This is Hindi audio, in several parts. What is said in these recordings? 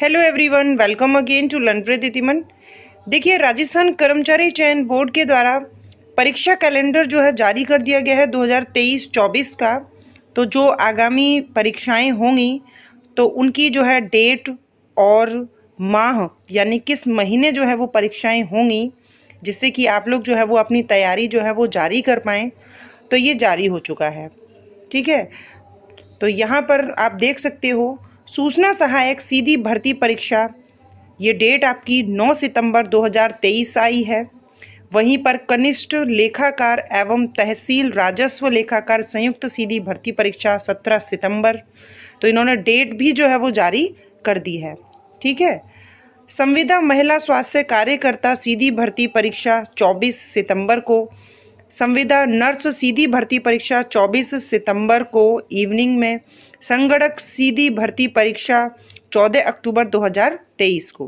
hello everyone welcome again to लनप्रे दितिमन देखिए राजस्थान कर्मचारी चयन बोर्ड के द्वारा परीक्षा कैलेंडर जो है जारी कर दिया गया है 2023-24 का तो जो आगामी परीक्षाएं होंगी तो उनकी जो है डेट और माह यानी किस महीने जो है वो परीक्षाएं होंगी जिससे कि आप लोग जो है वो अपनी तैयारी जो है वो जारी कर पाएँ तो ये जारी हो चुका है ठीक है तो यहाँ पर आप देख सकते हो सूचना सहायक सीधी भर्ती परीक्षा ये डेट आपकी 9 सितंबर 2023 आई है वहीं पर कनिष्ठ लेखाकार एवं तहसील राजस्व लेखाकार संयुक्त सीधी भर्ती परीक्षा 17 सितंबर तो इन्होंने डेट भी जो है वो जारी कर दी है ठीक है संविदा महिला स्वास्थ्य कार्यकर्ता सीधी भर्ती परीक्षा 24 सितंबर को संविदा नर्स सीधी भर्ती परीक्षा 24 सितंबर को इवनिंग में संगणक सीधी भर्ती परीक्षा 14 अक्टूबर 2023 को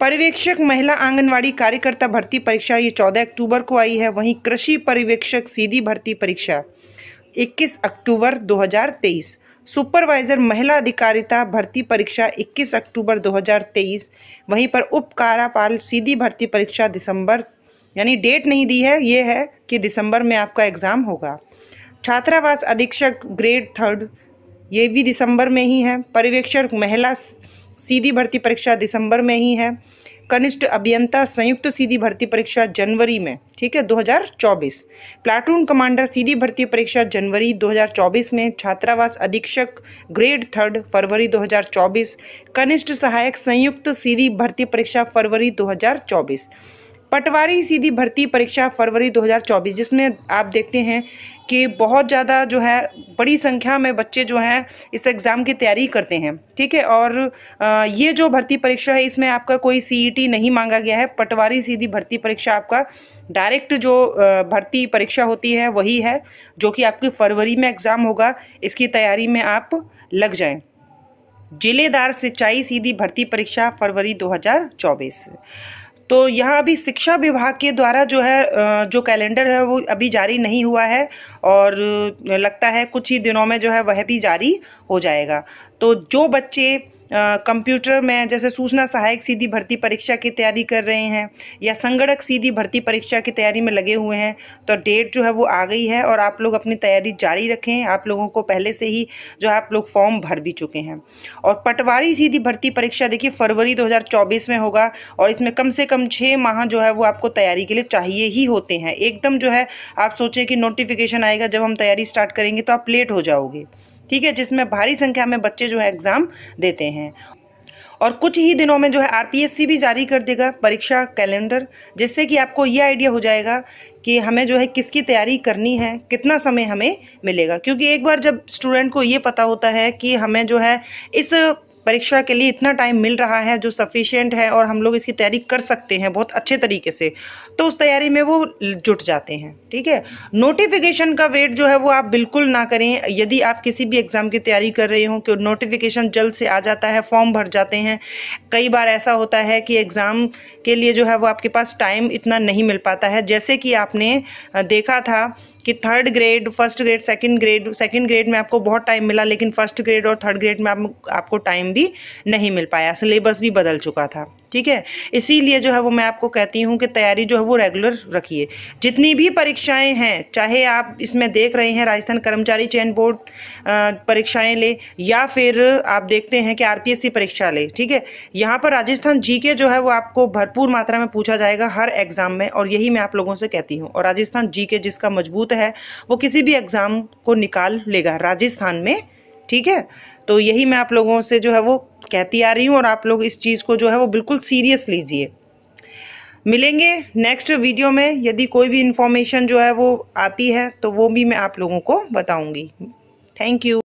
पर्यवेक्षक महिला आंगनवाड़ी कार्यकर्ता भर्ती परीक्षा ये 14 अक्टूबर को आई है वहीं कृषि पर्यवेक्षक सीधी भर्ती परीक्षा 21 अक्टूबर 2023 सुपरवाइजर महिला अधिकारिता भर्ती परीक्षा 21 अक्टूबर 2023 वहीं पर उप कारापाल सीधी भर्ती परीक्षा दिसंबर यानी डेट नहीं दी है ये है कि दिसंबर में आपका एग्ज़ाम होगा छात्रावास अधीक्षक ग्रेड थर्ड ये भी दिसंबर में ही है पर्यवेक्षक महिला सीधी भर्ती परीक्षा दिसंबर में ही है कनिष्ठ अभियंता संयुक्त सीधी भर्ती परीक्षा जनवरी में ठीक है 2024 प्लाटून कमांडर सीधी भर्ती परीक्षा जनवरी 2024 में छात्रावास अधीक्षक ग्रेड थर्ड फरवरी 2024 कनिष्ठ सहायक संयुक्त सीधी भर्ती परीक्षा फरवरी 2024 पटवारी सीधी भर्ती परीक्षा फरवरी 2024 जिसमें आप देखते हैं कि बहुत ज़्यादा जो है बड़ी संख्या में बच्चे जो हैं इस एग्ज़ाम की तैयारी करते हैं ठीक है और ये जो भर्ती परीक्षा है इसमें आपका कोई सीईटी e नहीं मांगा गया है पटवारी सीधी भर्ती परीक्षा आपका डायरेक्ट जो भर्ती परीक्षा होती है वही है जो कि आपकी फरवरी में एग्ज़ाम होगा इसकी तैयारी में आप लग जाएँ जिलेदार सिंचाई सीधी भर्ती परीक्षा फरवरी 2024 तो यहाँ अभी शिक्षा विभाग के द्वारा जो है जो कैलेंडर है वो अभी जारी नहीं हुआ है और लगता है कुछ ही दिनों में जो है वह भी जारी हो जाएगा तो जो बच्चे कंप्यूटर में जैसे सूचना सहायक सीधी भर्ती परीक्षा की तैयारी कर रहे हैं या संगणक सीधी भर्ती परीक्षा की तैयारी में लगे हुए हैं तो डेट जो है वो आ गई है और आप लोग अपनी तैयारी जारी रखें आप लोगों को पहले से ही जो है आप लोग फॉर्म भर भी चुके हैं और पटवारी सीधी भर्ती परीक्षा देखिए फरवरी 2024 में होगा और इसमें कम से कम कम छः माह जो है वो आपको तैयारी के लिए चाहिए ही होते हैं एकदम जो है आप सोचें कि नोटिफिकेशन आएगा जब हम तैयारी स्टार्ट करेंगे तो आप लेट हो जाओगे ठीक है जिसमें भारी संख्या में बच्चे जो है एग्ज़ाम देते हैं और कुछ ही दिनों में जो है आरपीएससी भी जारी कर देगा परीक्षा कैलेंडर जिससे कि आपको ये आइडिया हो जाएगा कि हमें जो है किसकी तैयारी करनी है कितना समय हमें मिलेगा क्योंकि एक बार जब स्टूडेंट को ये पता होता है कि हमें जो है इस परीक्षा के लिए इतना टाइम मिल रहा है जो सफिशियंट है और हम लोग इसकी तैयारी कर सकते हैं बहुत अच्छे तरीके से तो उस तैयारी में वो जुट जाते हैं ठीक है नोटिफिकेशन का वेट जो है वो आप बिल्कुल ना करें यदि आप किसी भी एग्ज़ाम की तैयारी कर रहे हो कि नोटिफिकेशन जल्द से आ जाता है फॉर्म भर जाते हैं कई बार ऐसा होता है कि एग्ज़ाम के लिए जो है वो आपके पास टाइम इतना नहीं मिल पाता है जैसे कि आपने देखा था कि third grade first grade second grade second grade में आपको बहुत टाइम मिला लेकिन फर्स्ट ग्रेड और थर्ड ग्रेड में आपको टाइम भी नहीं मिल पाया सिलेबस भी बदल चुका था ठीक है इसीलिए जो है वो मैं आपको कहती हूँ कि तैयारी जो है वो रेगुलर रखिए जितनी भी परीक्षाएं हैं चाहे आप इसमें देख रहे हैं राजस्थान कर्मचारी चयन बोर्ड परीक्षाएं ले या फिर आप देखते हैं कि आरपीएससी परीक्षा ले ठीक है यहाँ पर राजस्थान जीके जो है वो आपको भरपूर मात्रा में पूछा जाएगा हर एग्ज़ाम में और यही मैं आप लोगों से कहती हूँ और राजस्थान जी जिसका मजबूत है वो किसी भी एग्ज़ाम को निकाल लेगा राजस्थान में ठीक है तो यही मैं आप लोगों से जो है वो कहती आ रही हूँ और आप लोग इस चीज़ को जो है वो बिल्कुल सीरियस लीजिए मिलेंगे नेक्स्ट वीडियो में यदि कोई भी इन्फॉर्मेशन जो है वो आती है तो वो भी मैं आप लोगों को बताऊँगी थैंक यू